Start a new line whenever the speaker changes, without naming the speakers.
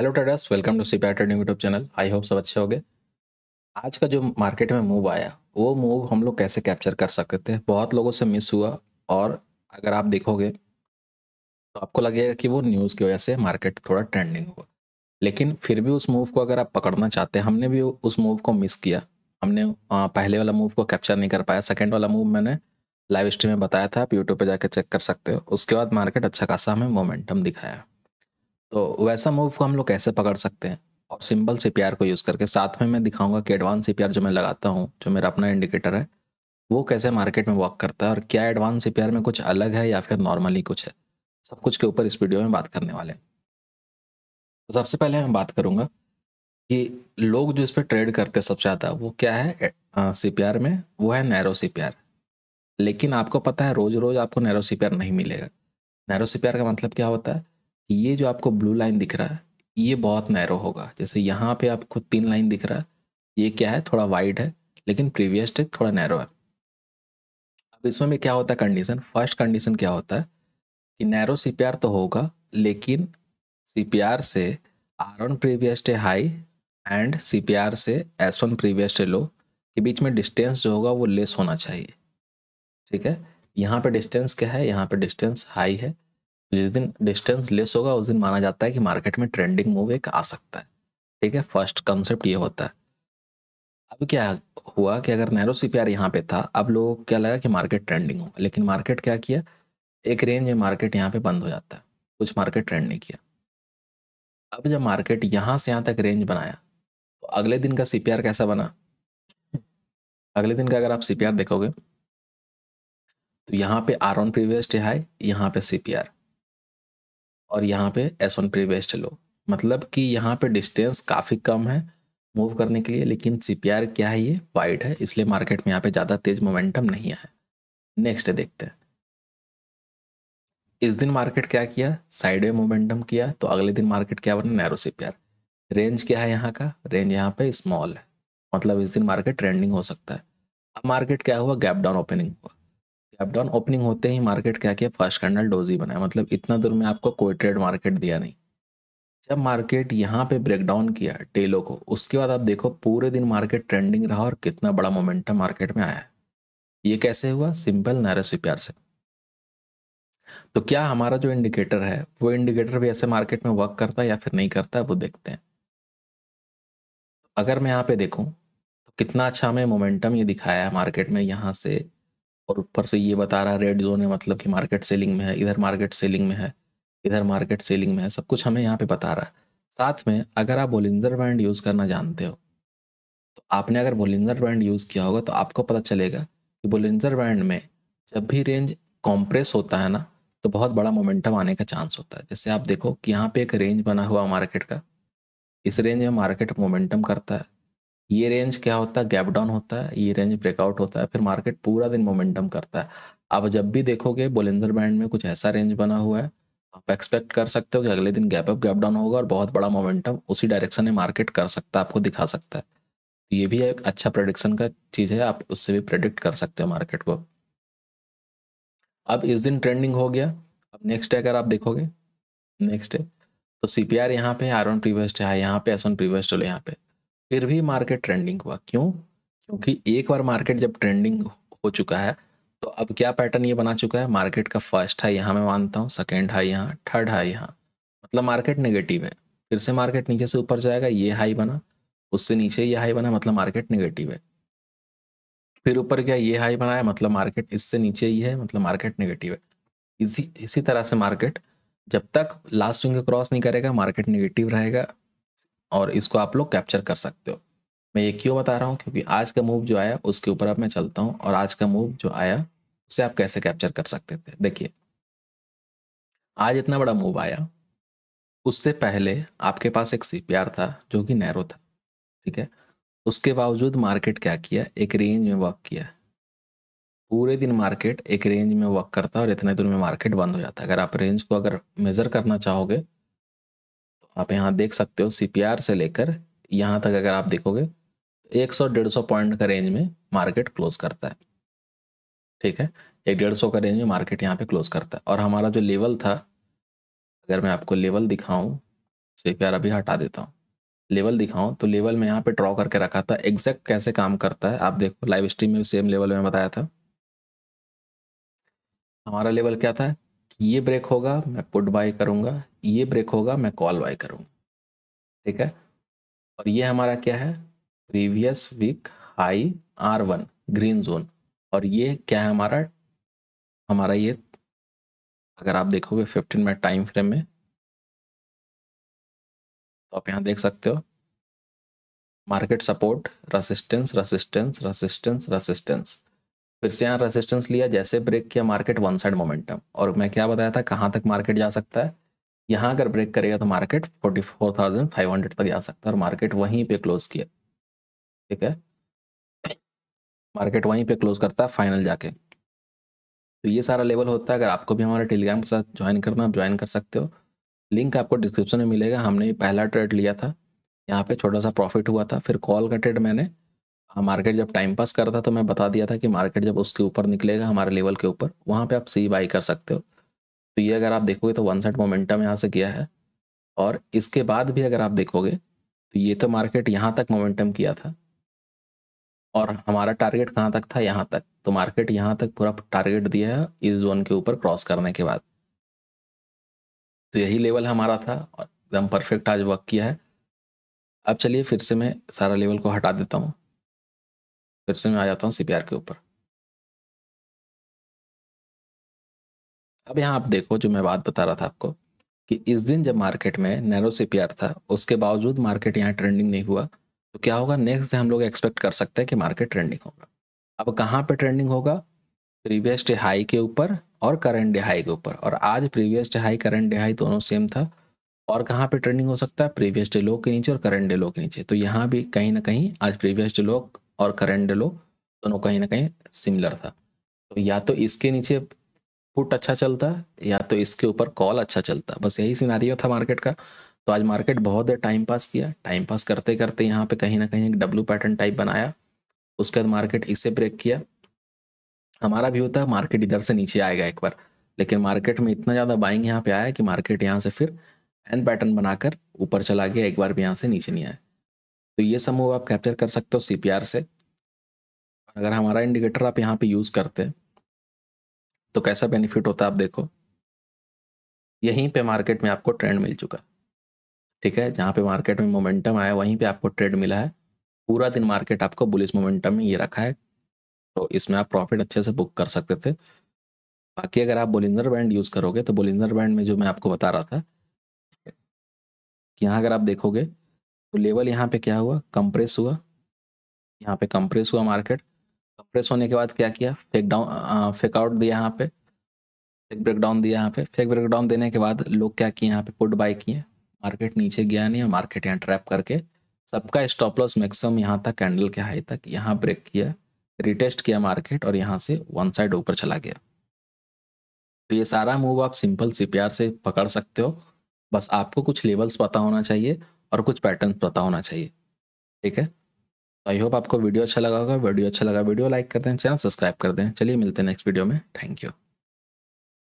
hello traders welcome to C trading YouTube channel I hope सब अच्छे हो आज का जो मार्केट में मूव आया वो मूव हम लोग कैसे कैप्चर कर सकते थे बहुत लोगों से मिस हुआ और अगर आप देखोगे तो आपको लगेगा कि वो न्यूज़ की वजह से मार्केट थोड़ा ट्रेंडिंग हुआ लेकिन फिर भी उस मूव को अगर आप पकड़ना चाहते हैं हमने भी उस मूव को मिस किया हमने पहले वाला मूव को कैप्चर नहीं कर पाया सेकेंड वाला मूव मैंने लाइव स्ट्रीम में बताया था आप यूट्यूब पर जाकर चेक कर सकते हो उसके बाद मार्केट अच्छा खासा हमें मोमेंटम दिखाया तो वैसा मूव को हम लोग कैसे पकड़ सकते हैं और सिंपल सी पी को यूज़ करके साथ में मैं दिखाऊंगा कि एडवांस सी जो मैं लगाता हूँ जो मेरा अपना इंडिकेटर है वो कैसे मार्केट में वर्क करता है और क्या एडवांस सी में कुछ अलग है या फिर नॉर्मली कुछ है सब कुछ के ऊपर इस वीडियो में बात करने वाले हैं तो सबसे पहले मैं बात करूँगा कि लोग जो इस पर ट्रेड करते सबसे ज़्यादा वो क्या है सी में वो है नैरो सी लेकिन आपको पता है रोज़ रोज़ आपको नैरो सी नहीं मिलेगा नैरो सी का मतलब क्या होता है ये जो आपको ब्लू लाइन दिख रहा है ये बहुत नैरो होगा जैसे यहाँ पे आपको तीन लाइन दिख रहा है ये क्या है थोड़ा वाइड है लेकिन प्रीवियस टेक थोड़ा नैरो है अब इसमें में क्या होता है कंडीशन फर्स्ट कंडीशन क्या होता है कि नैरो सी तो होगा लेकिन सी से R one previous day high and C से S one previous day low के बीच में डिस्टेंस जो होगा वो लेस होना चाहिए ठीक है यहाँ पे डिस्टेंस क्या है यहाँ पे डिस्टेंस हाई है जिस दिन डिस्टेंस लेस होगा उस दिन माना जाता है कि मार्केट में ट्रेंडिंग मूव एक आ सकता है ठीक है फर्स्ट कंसेप्ट ये होता है अब क्या हुआ कि अगर नैरो सी पी यहाँ पे था अब लोगों को क्या लगा कि मार्केट ट्रेंडिंग होगा लेकिन मार्केट क्या किया एक रेंज में मार्केट यहाँ पे बंद हो जाता है कुछ मार्केट ट्रेंड नहीं किया अब जब मार्केट यहाँ से यहाँ तक रेंज बनाया तो अगले दिन का सी कैसा बना अगले दिन का अगर आप सी देखोगे तो यहाँ पे R one previous day high यहाँ पे सी पी आर और यहाँ पे S one previous low मतलब कि यहाँ पे डिस्टेंस काफ़ी कम है मूव करने के लिए लेकिन सी क्या है ये वाइड है इसलिए मार्केट में यहाँ पे ज़्यादा तेज मोमेंटम नहीं है नेक्स्ट देखते हैं इस दिन मार्केट क्या किया वे मोमेंटम किया तो अगले दिन मार्केट क्या बना नैरो सी रेंज क्या है यहाँ का रेंज यहाँ पे स्मॉल है मतलब इस दिन मार्केट ट्रेंडिंग हो सकता है अब मार्केट क्या हुआ गैप डाउन ओपनिंग हुआ अपडाउन ओपनिंग होते ही मार्केट क्या किया फर्स्ट कैंडल डोजी बनाया मतलब इतना दूर में आपको कोई ट्रेड मार्केट दिया नहीं जब मार्केट यहाँ पे ब्रेकडाउन किया टेलो को उसके बाद आप देखो पूरे दिन मार्केट ट्रेंडिंग रहा और कितना बड़ा मोमेंटम मार्केट में आया ये कैसे हुआ सिंपल नैरो प्यार से तो क्या हमारा जो इंडिकेटर है वो इंडिकेटर भी ऐसे मार्केट में वर्क करता है या फिर नहीं करता है वो देखते हैं अगर मैं यहाँ पे देखूँ तो कितना अच्छा हमें मोमेंटम ये दिखाया है मार्केट में यहाँ से और ऊपर से ये बता रहा है रेड जोन है मतलब कि मार्केट सेलिंग में है इधर मार्केट सेलिंग में है इधर मार्केट सेलिंग में है सब कुछ हमें यहाँ पे बता रहा है साथ में अगर आप बोलिंदर बैंड यूज़ करना जानते हो तो आपने अगर बोलिंदर बैंड यूज़ किया होगा तो आपको पता चलेगा कि बोलिंदर बैंड में जब भी रेंज कॉम्प्रेस होता है ना तो बहुत बड़ा मोमेंटम आने का चांस होता है जैसे आप देखो कि यहाँ पे एक रेंज बना हुआ मार्केट का इस रेंज में मार्केट मोमेंटम करता है ये रेंज क्या होता है गैप डाउन होता है ये रेंज ब्रेकआउट होता है फिर मार्केट पूरा दिन मोमेंटम करता है आप जब भी देखोगे बोलेंदर बैंड में कुछ ऐसा रेंज बना हुआ है आप एक्सपेक्ट कर सकते हो कि अगले दिन गैप अप गैप डाउन होगा और बहुत बड़ा मोमेंटम उसी डायरेक्शन में मार्केट कर सकता है आपको दिखा सकता है तो ये भी एक अच्छा प्रोडिक्शन का चीज़ है आप उससे भी प्रडिक्ट कर सकते हो मार्केट को अब इस दिन ट्रेंडिंग हो गया अब नेक्स्ट डे अगर आप देखोगे नेक्स्ट डे तो सी पी आर यहाँ पे आर वन प्रीवियस्ट है यहाँ पे एस वन प्रीवियस्ट यहाँ पे फिर भी मार्केट ट्रेंडिंग हुआ क्यों क्योंकि एक बार मार्केट जब ट्रेंडिंग हो चुका है तो अब क्या पैटर्न ये बना चुका है मार्केट का फर्स्ट हाई यहाँ मैं मानता हूँ सेकेंड हाई यहाँ थर्ड हाई यहाँ मतलब मार्केट नेगेटिव है फिर से मार्केट नीचे से ऊपर जाएगा ये हाई बना उससे नीचे ये हाई बना मतलब मार्केट नेगेटिव है फिर ऊपर क्या ये हाई बनाया मतलब मार्केट इससे नीचे ही है मतलब मार्केट नेगेटिव है इसी इसी तरह से मार्केट जब तक लास्ट स्विंग क्रॉस नहीं करेगा मार्केट नेगेटिव रहेगा और इसको आप लोग कैप्चर कर सकते हो मैं ये क्यों बता रहा हूँ क्योंकि आज का मूव जो आया उसके ऊपर अब मैं चलता हूँ और आज का मूव जो आया उसे आप कैसे कैप्चर कर सकते थे देखिए आज इतना बड़ा मूव आया उससे पहले आपके पास एक सी था जो कि नैरो था ठीक है उसके बावजूद मार्केट क्या किया एक रेंज में वर्क किया पूरे दिन मार्केट एक रेंज में वर्क करता है और इतने दिन में मार्केट बंद हो जाता है अगर आप रेंज को अगर मेज़र करना चाहोगे आप यहाँ देख सकते हो सीपीआर से लेकर यहाँ तक अगर आप देखोगे 100 सौ पॉइंट का रेंज में मार्केट क्लोज करता है ठीक है एक डेढ़ सौ का रेंज में मार्केट यहाँ पे क्लोज करता है और हमारा जो लेवल था अगर मैं आपको लेवल दिखाऊं सी प्यार अभी हटा देता हूँ लेवल दिखाऊं तो लेवल में यहाँ पे ड्रॉ करके रखा था एग्जैक्ट कैसे काम करता है आप देखो लाइव स्ट्रीम में भी सेम लेवल में बताया था हमारा लेवल क्या था ये ब्रेक होगा मैं पुट बाय करूंगा ये ब्रेक होगा मैं कॉल बाय करूंगा ठीक है और ये हमारा क्या है previous week high R one green zone और ये क्या है हमारा हमारा ये अगर आप देखोगे फिफ्टीन मिनट टाइम फ्रेम में तो आप यहाँ देख सकते हो market support resistance resistance resistance resistance फिर से यहाँ रेसिस्टेंस लिया जैसे ब्रेक किया मार्केट वन साइड मोमेंटम और मैं क्या बताया था कहाँ तक मार्केट जा सकता है यहाँ अगर ब्रेक करेगा तो मार्केट 44,500 तक जा सकता है और मार्केट वहीं पे क्लोज किया ठीक है मार्केट वहीं पे क्लोज करता है फाइनल जाके तो ये सारा लेवल होता है अगर आपको भी हमारे टेलीग्राम के साथ ज्वाइन करना आप ज्वाइन कर सकते हो लिंक आपको डिस्क्रिप्शन में मिलेगा हमने पहला ट्रेड लिया था यहाँ पे छोटा सा प्रॉफिट हुआ था फिर कॉल का ट्रेड मैंने मार्केट हाँ, जब टाइम पास कर रहा था तो मैं बता दिया था कि मार्केट जब उसके ऊपर निकलेगा हमारे लेवल के ऊपर वहाँ पे आप सी बाई कर सकते हो तो ये अगर आप देखोगे तो वन साइड मोमेंटम यहाँ से किया है और इसके बाद भी अगर आप देखोगे तो ये तो मार्केट यहाँ तक मोमेंटम किया था और हमारा टारगेट कहाँ तक था यहाँ तक तो मार्केट यहाँ तक पूरा टारगेट दिया है इस जोन के ऊपर क्रॉस करने के बाद तो यही लेवल हमारा था और एकदम परफेक्ट आज वर्क किया है अब चलिए फिर से मैं सारा लेवल को हटा देता हूँ फिर से मैं आ जाता हूँ सी के ऊपर अब यहाँ आप देखो जो मैं बात बता रहा था आपको कि इस दिन जब मार्केट में नैरो सी था उसके बावजूद मार्केट यहाँ ट्रेंडिंग नहीं हुआ तो क्या होगा नेक्स्ट हम लोग एक्सपेक्ट कर सकते हैं कि मार्केट ट्रेंडिंग होगा अब कहाँ पे ट्रेंडिंग होगा प्रीवियस डे हाई के ऊपर और करंट डे हाई के ऊपर और आज previous day high current day high दोनों सेम था और कहाँ पे ट्रेंडिंग हो सकता है प्रीवियस डे लो के नीचे और करंट डे लो के नीचे तो यहाँ भी कहीं ना कहीं आज प्रीवियस डे लो और करेंट लो दोनों तो कहीं ना कहीं सिमिलर था तो या तो इसके नीचे पुट अच्छा चलता या तो इसके ऊपर कॉल अच्छा चलता बस यही सिनारियो था मार्केट का तो आज मार्केट बहुत देर टाइम पास किया टाइम पास करते करते यहाँ पे कहीं ना कहीं एक डब्लू पैटर्न टाइप बनाया उसके बाद मार्केट इसे ब्रेक किया हमारा भी होता है मार्केट इधर से नीचे आएगा एक बार लेकिन मार्केट में इतना ज़्यादा बाइंग यहाँ पे आया कि मार्केट यहाँ से फिर एंड पैटर्न बनाकर ऊपर चला गया एक बार भी यहाँ से नीचे नहीं आया तो ये समूह आप कैप्चर कर सकते हो सीपीआर से अगर हमारा इंडिकेटर आप यहाँ पे यूज़ करते हैं तो कैसा बेनिफिट होता है आप देखो यहीं पे मार्केट में आपको ट्रेंड मिल चुका ठीक है जहाँ पे मार्केट में मोमेंटम आया वहीं पे आपको ट्रेड मिला है पूरा दिन मार्केट आपको बुलिस मोमेंटम में ये रखा है तो इसमें आप प्रॉफिट अच्छे से बुक कर सकते थे बाकी अगर आप बुलिंदर बैंड यूज़ करोगे तो बुलिंदर बैंड में जो मैं आपको बता रहा था कि यहाँ अगर आप देखोगे तो लेवल यहाँ पे क्या हुआ कंप्रेस हुआ यहाँ पे कंप्रेस हुआ मार्केट कंप्रेस होने के बाद क्या किया फेक डाउन फेक आउट दिया यहाँ पे फेक ब्रेकडाउन दिया यहाँ पे फेक ब्रेकडाउन देने के बाद लोग क्या किए यहाँ पे पुट बाई किए मार्केट नीचे गया नहीं और मार्केट यहाँ ट्रैप करके सबका स्टॉप लॉस मैक्सिमम यहाँ तक कैंडल के हाई तक यहाँ ब्रेक किया रिटेस्ट किया मार्केट और यहाँ से वन साइड ऊपर चला गया तो ये सारा मूव आप सिंपल सीपीआर से पकड़ सकते हो बस आपको कुछ लेवल्स पता होना चाहिए और कुछ पैटर्न पता होना चाहिए ठीक है तो आई होप आपको वीडियो अच्छा लगा होगा वीडियो अच्छा लगा वीडियो लाइक कर दें चैनल सब्सक्राइब कर दें चलिए मिलते हैं नेक्स्ट वीडियो में थैंक यू